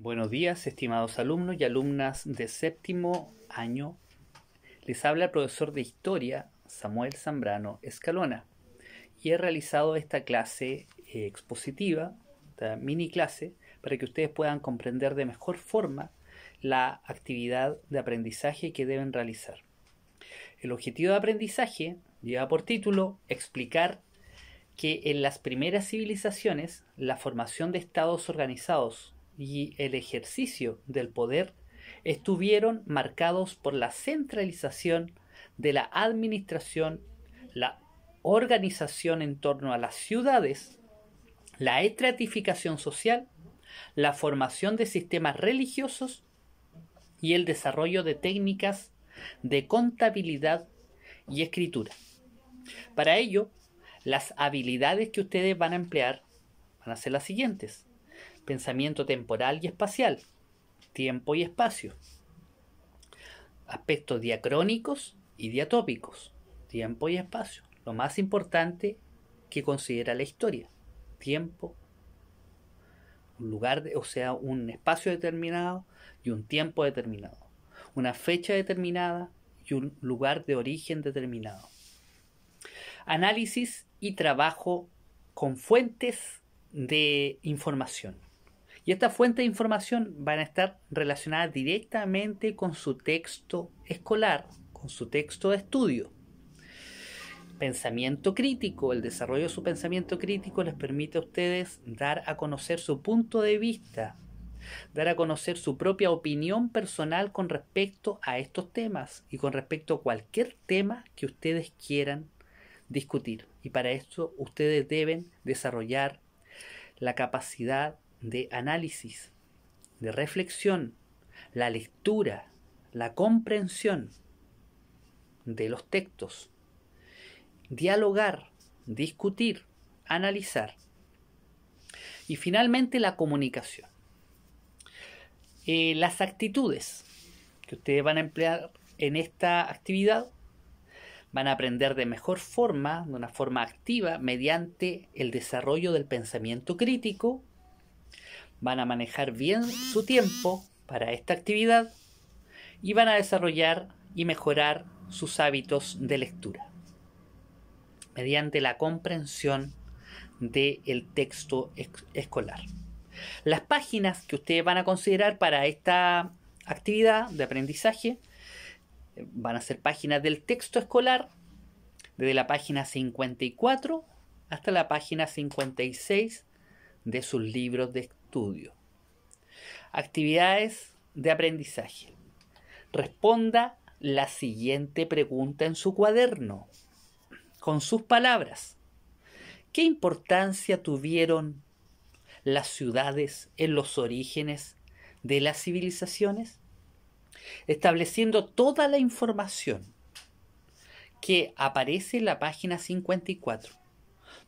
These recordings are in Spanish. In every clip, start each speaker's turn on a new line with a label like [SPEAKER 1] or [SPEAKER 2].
[SPEAKER 1] Buenos días, estimados alumnos y alumnas de séptimo año. Les habla el profesor de Historia, Samuel Zambrano Escalona, y he realizado esta clase eh, expositiva, esta mini clase, para que ustedes puedan comprender de mejor forma la actividad de aprendizaje que deben realizar. El objetivo de aprendizaje lleva por título explicar que en las primeras civilizaciones la formación de estados organizados y el ejercicio del poder estuvieron marcados por la centralización de la administración, la organización en torno a las ciudades, la estratificación social, la formación de sistemas religiosos y el desarrollo de técnicas de contabilidad y escritura. Para ello, las habilidades que ustedes van a emplear van a ser las siguientes pensamiento temporal y espacial, tiempo y espacio, aspectos diacrónicos y diatópicos, tiempo y espacio, lo más importante que considera la historia, tiempo, un lugar, o sea, un espacio determinado y un tiempo determinado, una fecha determinada y un lugar de origen determinado. Análisis y trabajo con fuentes de información. Y estas fuentes de información van a estar relacionadas directamente con su texto escolar, con su texto de estudio. Pensamiento crítico, el desarrollo de su pensamiento crítico les permite a ustedes dar a conocer su punto de vista, dar a conocer su propia opinión personal con respecto a estos temas y con respecto a cualquier tema que ustedes quieran discutir. Y para esto ustedes deben desarrollar la capacidad de análisis, de reflexión, la lectura, la comprensión de los textos, dialogar, discutir, analizar y finalmente la comunicación. Eh, las actitudes que ustedes van a emplear en esta actividad van a aprender de mejor forma, de una forma activa, mediante el desarrollo del pensamiento crítico van a manejar bien su tiempo para esta actividad y van a desarrollar y mejorar sus hábitos de lectura mediante la comprensión del texto escolar. Las páginas que ustedes van a considerar para esta actividad de aprendizaje eh, van a ser páginas del texto escolar, desde la página 54 hasta la página 56 de sus libros de, estudio. Actividades de aprendizaje. Responda la siguiente pregunta en su cuaderno, con sus palabras. ¿Qué importancia tuvieron las ciudades en los orígenes de las civilizaciones? Estableciendo toda la información que aparece en la página 54,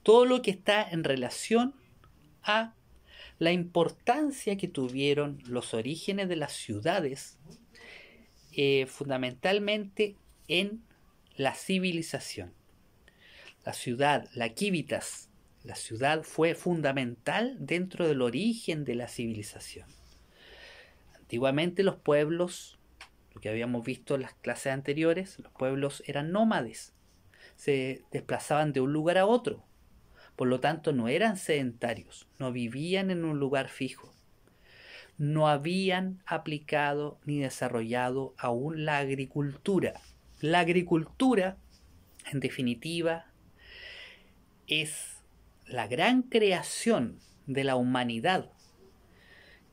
[SPEAKER 1] todo lo que está en relación a la importancia que tuvieron los orígenes de las ciudades, eh, fundamentalmente en la civilización. La ciudad, la Kivitas, la ciudad fue fundamental dentro del origen de la civilización. Antiguamente los pueblos, lo que habíamos visto en las clases anteriores, los pueblos eran nómades, se desplazaban de un lugar a otro, por lo tanto, no eran sedentarios, no vivían en un lugar fijo. No habían aplicado ni desarrollado aún la agricultura. La agricultura, en definitiva, es la gran creación de la humanidad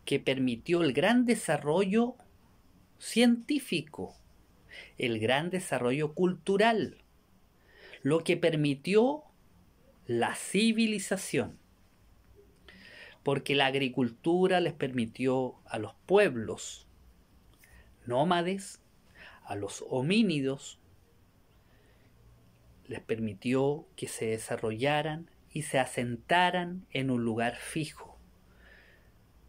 [SPEAKER 1] que permitió el gran desarrollo científico, el gran desarrollo cultural, lo que permitió la civilización, porque la agricultura les permitió a los pueblos nómades, a los homínidos, les permitió que se desarrollaran y se asentaran en un lugar fijo,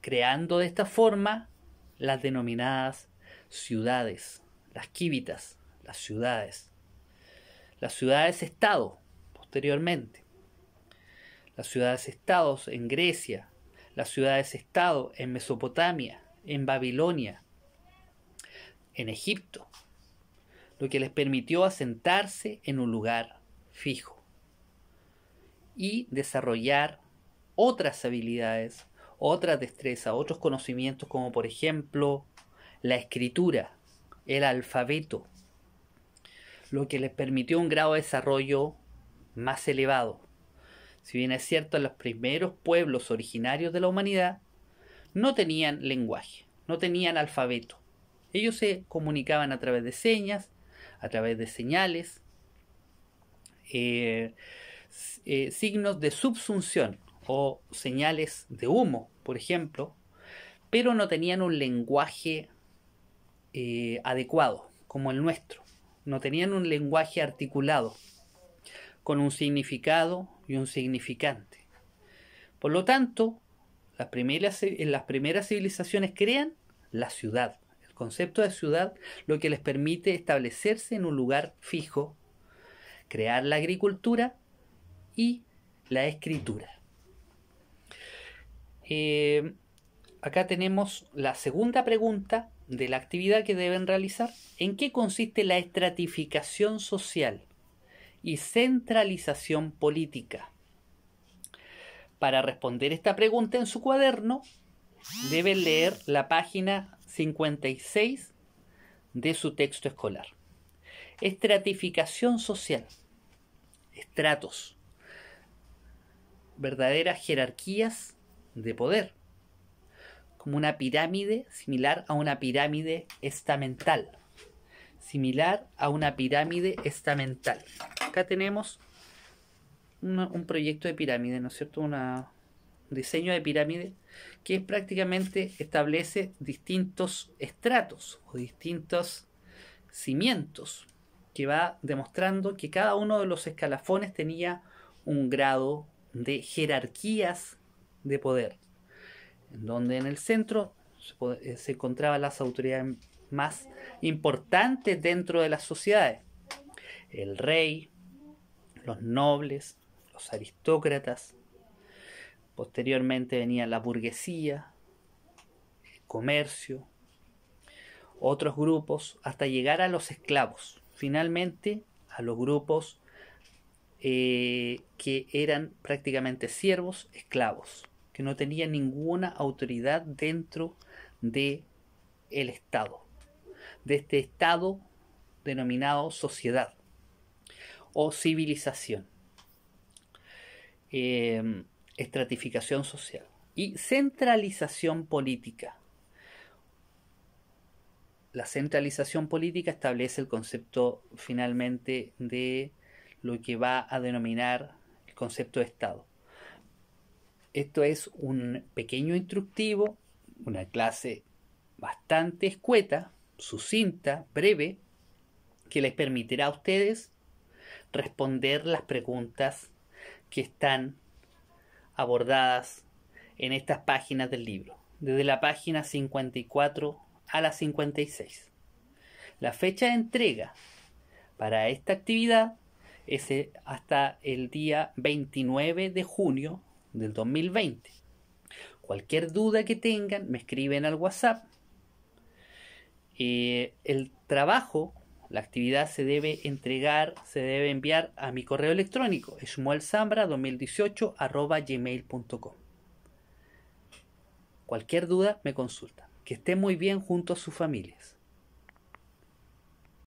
[SPEAKER 1] creando de esta forma las denominadas ciudades, las quívitas, las ciudades, las ciudades-estado posteriormente las ciudades-estados en Grecia, las ciudades-estado en Mesopotamia, en Babilonia, en Egipto, lo que les permitió asentarse en un lugar fijo y desarrollar otras habilidades, otras destrezas, otros conocimientos como por ejemplo la escritura, el alfabeto, lo que les permitió un grado de desarrollo más elevado. Si bien es cierto, los primeros pueblos originarios de la humanidad no tenían lenguaje, no tenían alfabeto. Ellos se comunicaban a través de señas, a través de señales, eh, eh, signos de subsunción o señales de humo, por ejemplo, pero no tenían un lenguaje eh, adecuado como el nuestro, no tenían un lenguaje articulado con un significado y un significante. Por lo tanto, las primeras, las primeras civilizaciones crean la ciudad, el concepto de ciudad, lo que les permite establecerse en un lugar fijo, crear la agricultura y la escritura. Eh, acá tenemos la segunda pregunta de la actividad que deben realizar. ¿En qué consiste la estratificación social? y centralización política. Para responder esta pregunta en su cuaderno, debe leer la página 56 de su texto escolar. Estratificación social. Estratos. Verdaderas jerarquías de poder. Como una pirámide similar a una pirámide estamental. Similar a una pirámide estamental acá tenemos un proyecto de pirámide, ¿no es cierto? un diseño de pirámide que prácticamente establece distintos estratos o distintos cimientos que va demostrando que cada uno de los escalafones tenía un grado de jerarquías de poder, donde en el centro se, eh, se encontraban las autoridades más importantes dentro de las sociedades, el rey, los nobles, los aristócratas, posteriormente venía la burguesía, el comercio, otros grupos, hasta llegar a los esclavos, finalmente a los grupos eh, que eran prácticamente siervos, esclavos, que no tenían ninguna autoridad dentro de el Estado, de este Estado denominado sociedad o civilización. Eh, estratificación social y centralización política. La centralización política establece el concepto finalmente de lo que va a denominar el concepto de Estado. Esto es un pequeño instructivo, una clase bastante escueta, sucinta, breve, que les permitirá a ustedes responder las preguntas que están abordadas en estas páginas del libro, desde la página 54 a la 56. La fecha de entrega para esta actividad es eh, hasta el día 29 de junio del 2020. Cualquier duda que tengan, me escriben al WhatsApp. Eh, el trabajo la actividad se debe entregar, se debe enviar a mi correo electrónico esmuelzambra gmail.com. Cualquier duda me consulta. Que esté muy bien junto a sus familias.